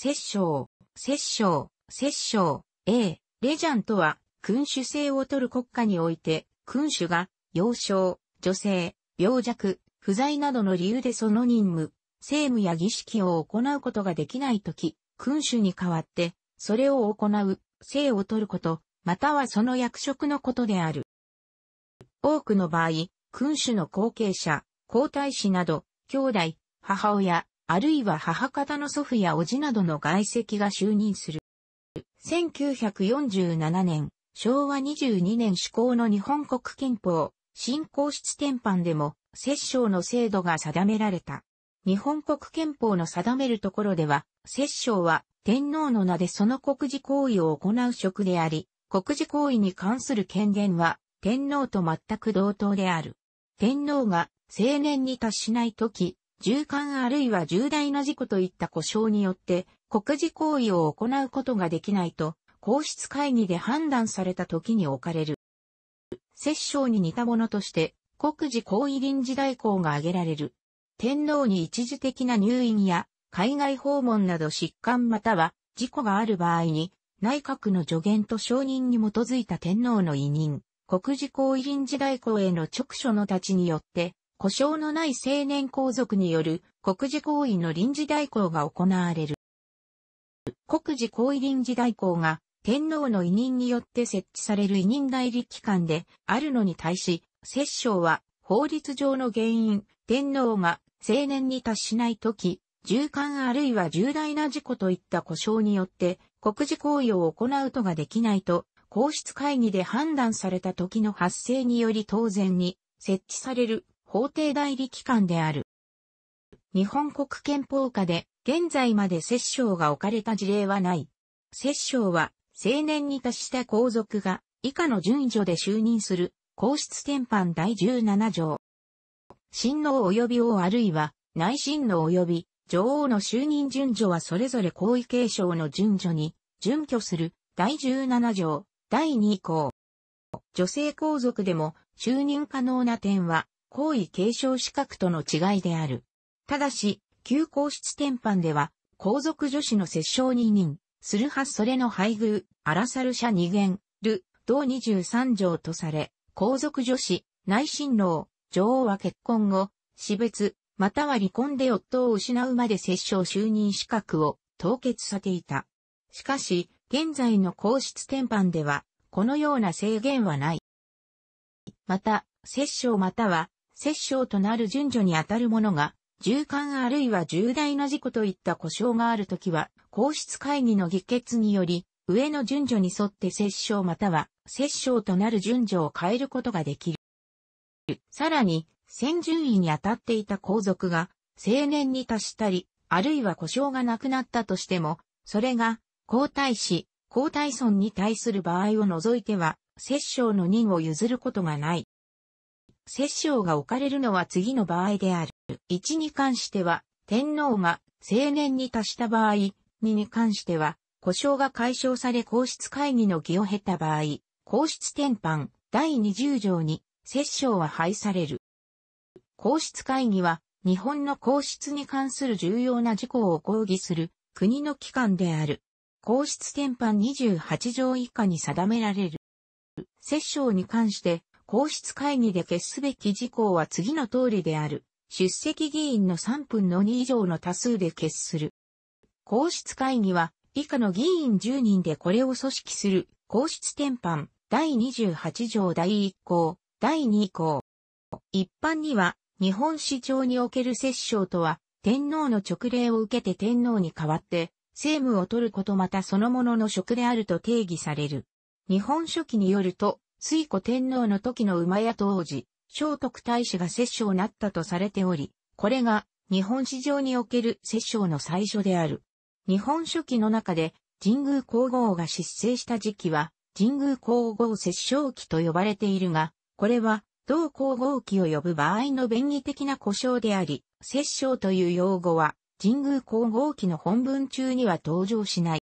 摂政、摂政、摂政、A、レジャンとは、君主制を取る国家において、君主が、幼少、女性、病弱、不在などの理由でその任務、政務や儀式を行うことができないとき、君主に代わって、それを行う、性を取ること、またはその役職のことである。多くの場合、君主の後継者、皇太子など、兄弟、母親、あるいは母方の祖父や叔父などの外籍が就任する。1947年、昭和22年施行の日本国憲法、新皇室典範でも、摂政の制度が定められた。日本国憲法の定めるところでは、摂政は天皇の名でその国事行為を行う職であり、国事行為に関する権限は天皇と全く同等である。天皇が青年に達しないとき、重感あるいは重大な事故といった故障によって国事行為を行うことができないと、皇室会議で判断された時に置かれる。摂政に似たものとして、国事行為臨時代行が挙げられる。天皇に一時的な入院や海外訪問など疾患または事故がある場合に内閣の助言と承認に基づいた天皇の委任、国事行為臨時代行への直所の立ちによって故障のない青年皇族による国事行為の臨時代行が行われる。国事行為臨時代行が天皇の委任によって設置される委任代理機関であるのに対し、摂政は法律上の原因、天皇が青年に達しないとき、重感あるいは重大な事故といった故障によって国事行為を行うとができないと、皇室会議で判断された時の発生により当然に設置される法定代理機関である。日本国憲法下で現在まで摂政が置かれた事例はない。摂政は青年に達した皇族が以下の順序で就任する皇室典範第17条。親王及び王あるいは内親王及び女王の就任順序はそれぞれ皇位継承の順序に準拠する第17条第2項。女性皇族でも就任可能な点は皇位継承資格との違いである。ただし、旧皇室転範では、皇族女子の摂政二人、するはそれの配偶、アラサル社二元、ル、同二十三条とされ、皇族女子、内親王、女王は結婚後、死別、または離婚で夫を失うまで摂政就任資格を凍結させていた。しかし、現在の皇室転範では、このような制限はない。また、摂政または殺傷となる順序にあたるものが、重感あるいは重大な事故といった故障があるときは、皇室会議の議決により、上の順序に沿って殺傷または、殺傷となる順序を変えることができる。さらに、先順位に当たっていた皇族が、青年に達したり、あるいは故障がなくなったとしても、それが、皇太子、皇太孫に対する場合を除いては、摂政の任を譲ることがない。摂政が置かれるのは次の場合である。1に関しては、天皇が青年に達した場合、2に関しては、故障が解消され皇室会議の儀を経た場合、皇室転換第20条に、摂政は廃される。皇室会議は、日本の皇室に関する重要な事項を抗議する国の機関である。皇室転範28条以下に定められる。摂政に関して、皇室会議で決すべき事項は次の通りである。出席議員の3分の2以上の多数で決する。皇室会議は、以下の議員10人でこれを組織する、皇室典範、第28条第1項、第2項。一般には、日本史上における摂政とは、天皇の勅令を受けて天皇に代わって、政務を取ることまたそのものの職であると定義される。日本書紀によると、水古天皇の時の馬や当時、聖徳太子が摂政なったとされており、これが日本史上における摂政の最初である。日本書紀の中で神宮皇后が失政した時期は神宮皇后摂政期と呼ばれているが、これは同皇后期を呼ぶ場合の便宜的な故障であり、摂政という用語は神宮皇后期の本文中には登場しない。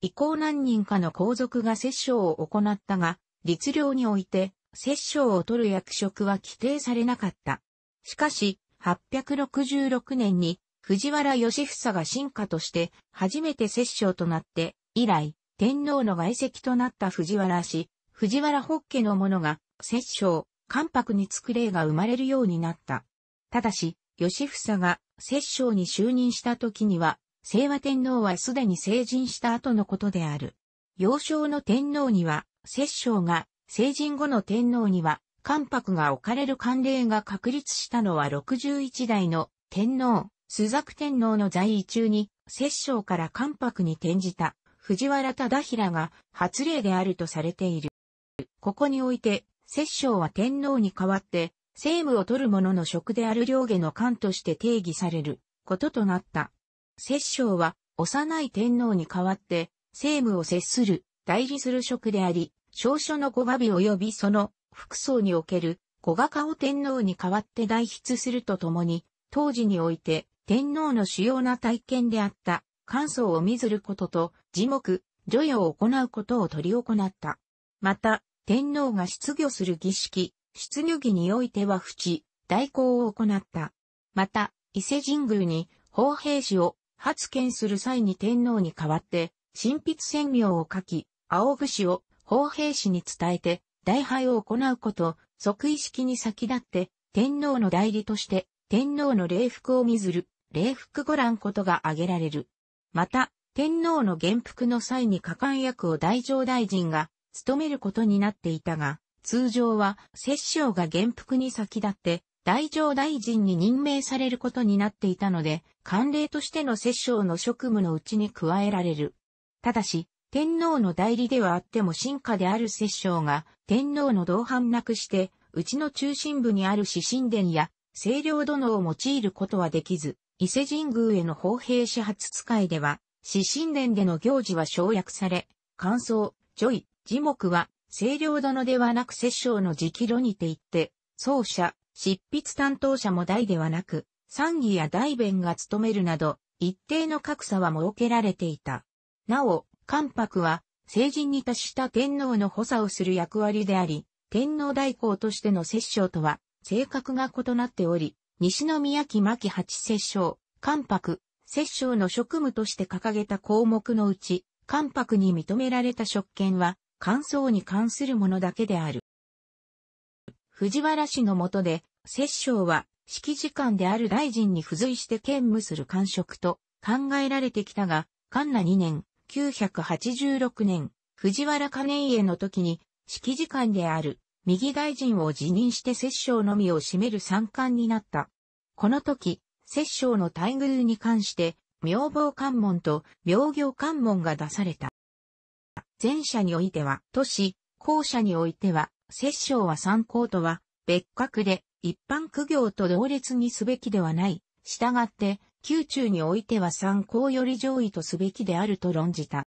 以降何人かの皇族が摂政を行ったが、律令において、摂政を取る役職は規定されなかった。しかし、866年に藤原義房が進化として初めて摂政となって、以来、天皇の外籍となった藤原氏、藤原北家の者が摂政、関白に作例が生まれるようになった。ただし、義房が摂政に就任した時には、清和天皇はすでに成人した後のことである。幼少の天皇には、摂政が成人後の天皇には、関白が置かれる慣例が確立したのは61代の天皇、朱雀天皇の在位中に、摂政から関白に転じた藤原忠平が発令であるとされている。ここにおいて、摂政は天皇に代わって、政務を取る者の職である領下の官として定義されることとなった。摂政は幼い天皇に代わって政務を接する代理する職であり、証書の語詫及びその、副葬における、語画家を天皇に代わって代筆するとともに、当時において、天皇の主要な体験であった、感想を見ずることと、字目、除夜を行うことを取り行った。また、天皇が出御する儀式、出御儀においては淵、代行を行った。また、伊勢神宮に、法兵士を発見する際に天皇に代わって、神筆宣明を書き、青ぐ氏を法兵士に伝えて、大敗を行うこと、即位式に先立って、天皇の代理として、天皇の礼服を見ずる、礼服ご覧ことが挙げられる。また、天皇の元服の際に加官役を大上大臣が務めることになっていたが、通常は、摂政が元服に先立って、大上大臣に任命されることになっていたので、慣例としての摂政の職務のうちに加えられる。ただし、天皇の代理ではあっても進化である摂政が天皇の同伴なくして、うちの中心部にある四神殿や清涼殿を用いることはできず、伊勢神宮への砲兵始発使いでは、四神殿での行事は省略され、乾燥、ジョイ、樹木は清涼殿ではなく摂政の直路にて行って、奏者、執筆担当者も大ではなく、参議や大弁が務めるなど、一定の格差は設けられていた。なお、関白は、成人に達した天皇の補佐をする役割であり、天皇代行としての摂政とは、性格が異なっており、西宮木牧八摂政、関白、摂政の職務として掲げた項目のうち、関白に認められた職権は、感想に関するものだけである。藤原氏の下で、摂政は、指揮時間である大臣に付随して兼務する官職と考えられてきたが、関那2年、1986年、藤原兼家の時に、指揮次官である、右大臣を辞任して摂政のみを占める参冠になった。この時、摂政の待遇に関して、明望関門と明行関門が出された。前者においては都市、後者においては、摂政は参考とは別格で、一般苦行と同列にすべきではない。したがって、宮中においては参考より上位とすべきであると論じた。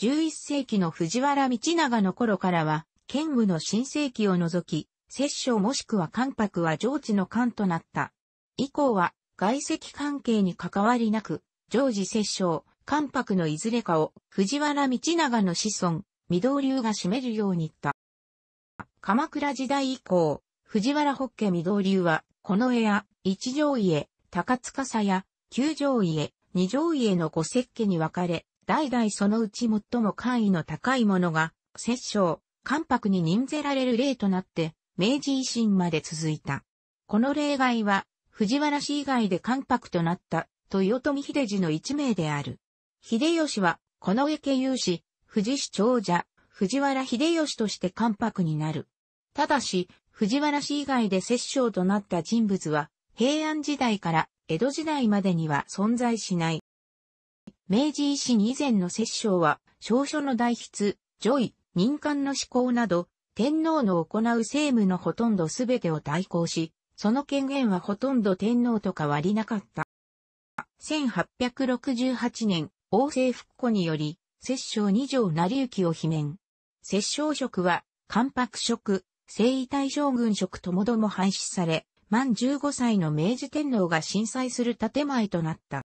11世紀の藤原道長の頃からは、剣武の新世紀を除き、摂政もしくは関白は上智の官となった。以降は、外籍関係に関わりなく、常時摂政、関白のいずれかを藤原道長の子孫、御堂流が占めるように言った。鎌倉時代以降、藤原北家堂流は、この絵や一条家、高塚や九条家、二条家の五石家に分かれ、代々そのうち最も官位の高いものが、摂政、関白に任ぜられる例となって、明治維新まで続いた。この例外は、藤原氏以外で関白となった、豊臣秀治の一名である。秀吉は、この家有志、藤氏長者、藤原秀吉として関白になる。ただし、藤原氏以外で摂政となった人物は、平安時代から江戸時代までには存在しない。明治維新以前の摂政は、少書の代筆、上位、民間の施行など、天皇の行う政務のほとんどすべてを代行し、その権限はほとんど天皇と変わりなかった。1868年、王政復古により、摂政二条成行を罷免。摂政職は、関白職、征夷大将軍職ともども廃止され、満15歳の明治天皇が震災する建前となった。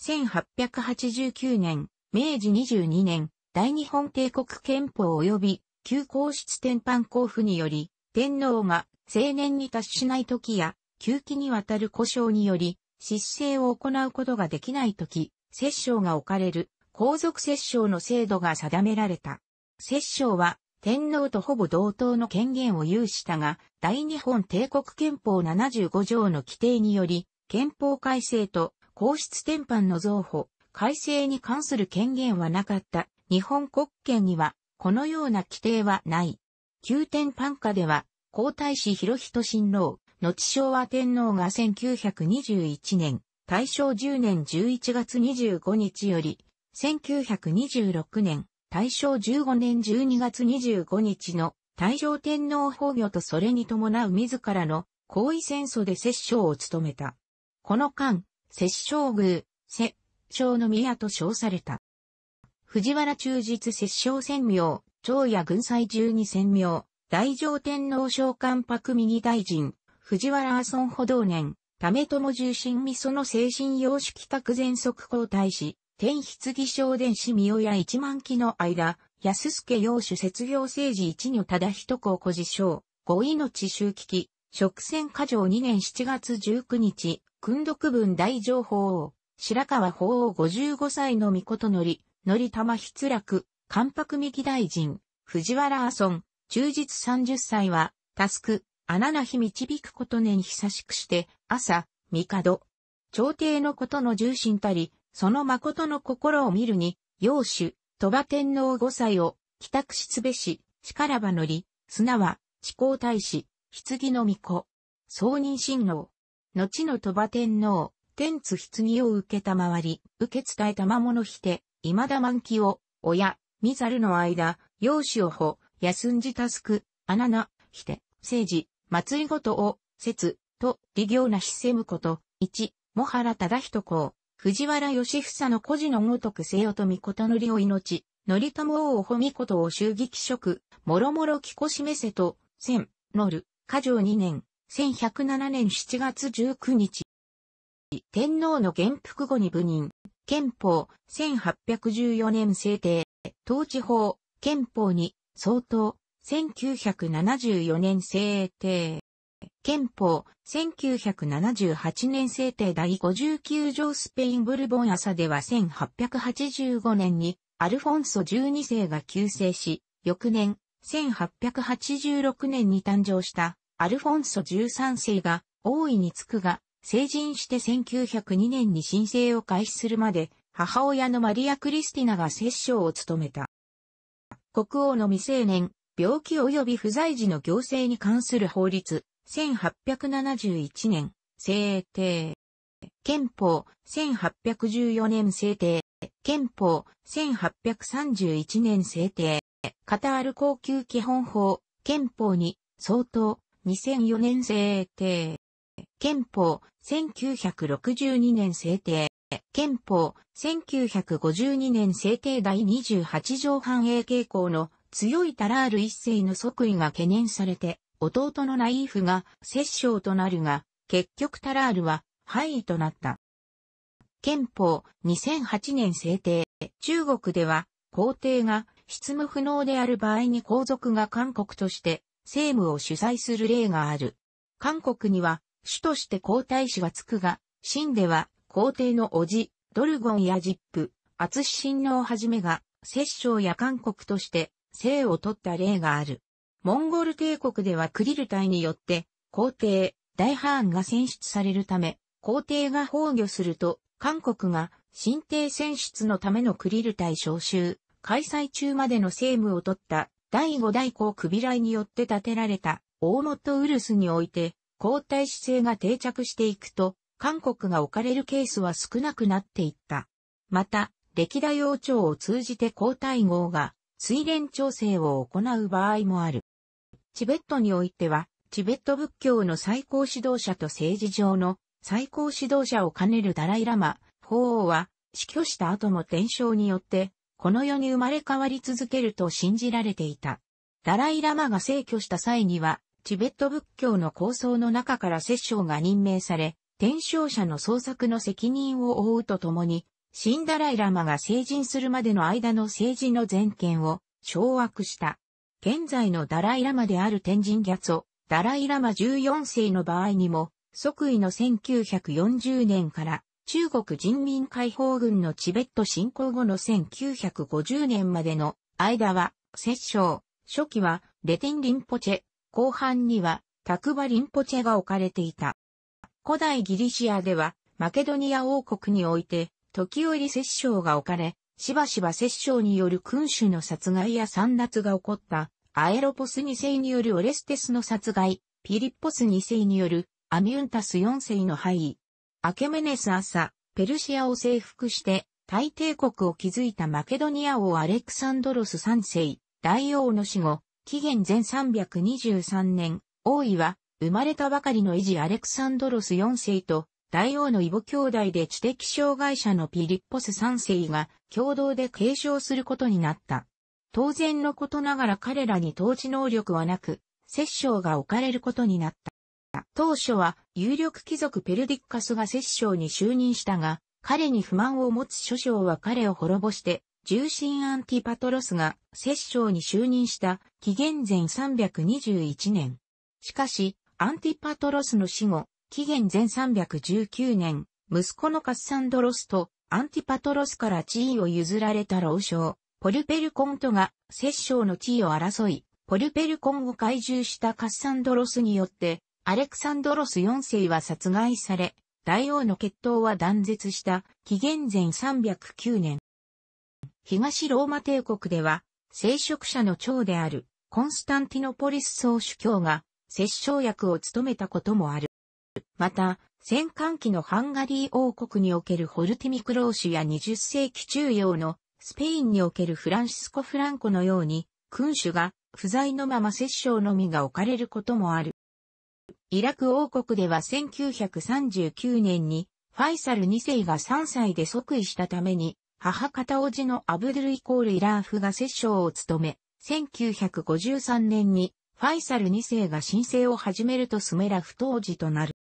1889年、明治22年、大日本帝国憲法及び旧皇室天板交付により、天皇が青年に達しない時や、休期にわたる故障により、失政を行うことができない時、摂政が置かれる、皇族摂政の制度が定められた。摂政は、天皇とほぼ同等の権限を有したが、大日本帝国憲法75条の規定により、憲法改正と皇室典範の増補、改正に関する権限はなかった日本国権には、このような規定はない。旧天パ下では、皇太子広仁親王、後昭和天皇が1921年、大正10年11月25日より、1926年大正15年12月25日の大正天皇崩御とそれに伴う自らの皇位戦争で摂政を務めた。この間、摂政宮、摂政の宮と称された。藤原忠実摂政専名、長野軍祭十二専名、大乗天皇召喚白右大臣、藤原阿孫歩同年、為友重臣味噌の精神様式託全速皇太子、天筆儀証伝子御親一万期の間、安助陽主卒業政治一女ただ一子小事章、五命周危機、食洗過剰2年7月19日、訓読文大情報王、白川法王55歳の御事のり、のり玉筆楽、関白三木大臣、藤原阿孫、忠実30歳は、タスク、穴なひ導くことねに久しくして、朝、帝。朝廷のことの重心たり、その誠の心を見るに、陽主、鳥羽天皇五歳を、帰宅しつべし、力ば乗り、砂は、地公大使、棺の巫女、総人親王、後の鳥羽天皇、天津棺を受けたまわり、受け伝えた魔物ひて、まだ満期を、親、見ざるの間、陽主をほ、休んじたすく、あなな、ひて、政治、祭りごとを、説、と、利行なしせむこと、一、もはらただひとこう。藤原義房の孤児のごとく西洋と御ことのりを命、乗りとも王褒みことを襲撃職、もろもろこしめせと、千、のる、過剰2年、千百七年7月19日。天皇の元服後に部任、憲法、千八百十四年制定、統治法、憲法に、相当、1974年制定。憲法、1978年制定第59条スペインブルボン朝では1885年に、アルフォンソ12世が急逝し、翌年、1886年に誕生した、アルフォンソ13世が、大いにつくが、成人して1902年に申請を開始するまで、母親のマリア・クリスティナが摂政を務めた。国王の未成年、病気及び不在時の行政に関する法律、1871年、制定。憲法、1814年制定。憲法、1831年制定。カタール高級基本法、憲法に、相当、2004年制定。憲法、1962年制定。憲法、1952年制定第28条反映傾向の強いタラール一世の即位が懸念されて、弟のナイーフが摂政となるが、結局タラールは廃位となった。憲法2008年制定、中国では皇帝が執務不能である場合に皇族が韓国として政務を主催する例がある。韓国には主として皇太子はつくが、秦では皇帝の叔父、ドルゴンやジップ、厚親王はじめが摂政や韓国として政を取った例がある。モンゴル帝国ではクリル隊によって、皇帝、大ハーンが選出されるため、皇帝が崩御すると、韓国が新帝選出のためのクリル隊召集、開催中までの政務を取った第五代皇クビライによって建てられた大元ウルスにおいて、皇帝姿勢が定着していくと、韓国が置かれるケースは少なくなっていった。また、歴代王朝を通じて皇太后が水連調整を行う場合もある。チベットにおいては、チベット仏教の最高指導者と政治上の最高指導者を兼ねるダライラマ、法王は死去した後も伝承によって、この世に生まれ変わり続けると信じられていた。ダライラマが逝去した際には、チベット仏教の構想の中から摂政が任命され、伝承者の創作の責任を負うとともに、新ダライラマが成人するまでの間の政治の全権を掌握した。現在のダライラマである天神ギャツォ、ダライラマ14世の場合にも、即位の1940年から中国人民解放軍のチベット侵攻後の1950年までの間は、摂政、初期はレテンリンポチェ、後半にはタクバリンポチェが置かれていた。古代ギリシアでは、マケドニア王国において、時折摂政が置かれ、しばしば摂政による君主の殺害や散奪が起こったアエロポス2世によるオレステスの殺害、ピリッポス2世によるアミュンタス4世の敗位。アケメネス朝、ペルシアを征服して大帝国を築いたマケドニア王アレクサンドロス3世、大王の死後、紀元前323年、王位は生まれたばかりの維持アレクサンドロス4世と大王の異母兄弟で知的障害者のピリッポス3世が共同で継承することになった。当然のことながら彼らに統治能力はなく、摂政が置かれることになった。当初は有力貴族ペルディッカスが摂政に就任したが、彼に不満を持つ諸将は彼を滅ぼして、重臣アンティパトロスが摂政に就任した紀元前321年。しかし、アンティパトロスの死後、紀元前319年、息子のカッサンドロスとアンティパトロスから地位を譲られた老将、ポルペルコンとが摂政の地位を争い、ポルペルコンを懐柔したカッサンドロスによって、アレクサンドロス4世は殺害され、大王の決闘は断絶した紀元前309年。東ローマ帝国では、聖職者の長であるコンスタンティノポリス総主教が摂政役を務めたこともある。また、戦艦期のハンガリー王国におけるホルティミクローシュや20世紀中央のスペインにおけるフランシスコ・フランコのように、君主が不在のまま摂政のみが置かれることもある。イラク王国では1939年に、ファイサル2世が3歳で即位したために、母方叔父のアブドゥルイコール・イラーフが摂政を務め、1953年にファイサル2世が申請を始めるとスメラフ当時となる。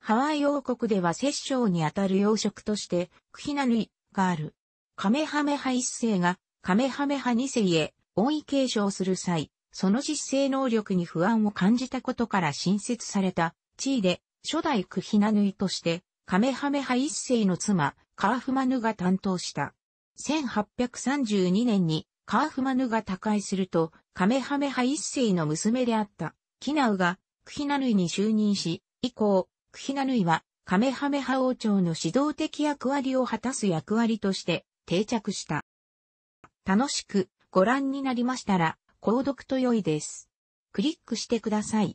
ハワイ王国では摂政にあたる要職として、クヒナヌイがある。カメハメハ一世がカメハメハ二世へ恩意継承する際、その実勢能力に不安を感じたことから新設された地位で初代クヒナヌイとしてカメハメハ一世の妻カーフマヌが担当した。1832年にカーフマヌが他界するとカメハメハ一世の娘であったキナウがクヒナヌイに就任し、以降、クヒナヌイはカメハメハ王朝の指導的役割を果たす役割として定着した。楽しくご覧になりましたら、購読と良いです。クリックしてください。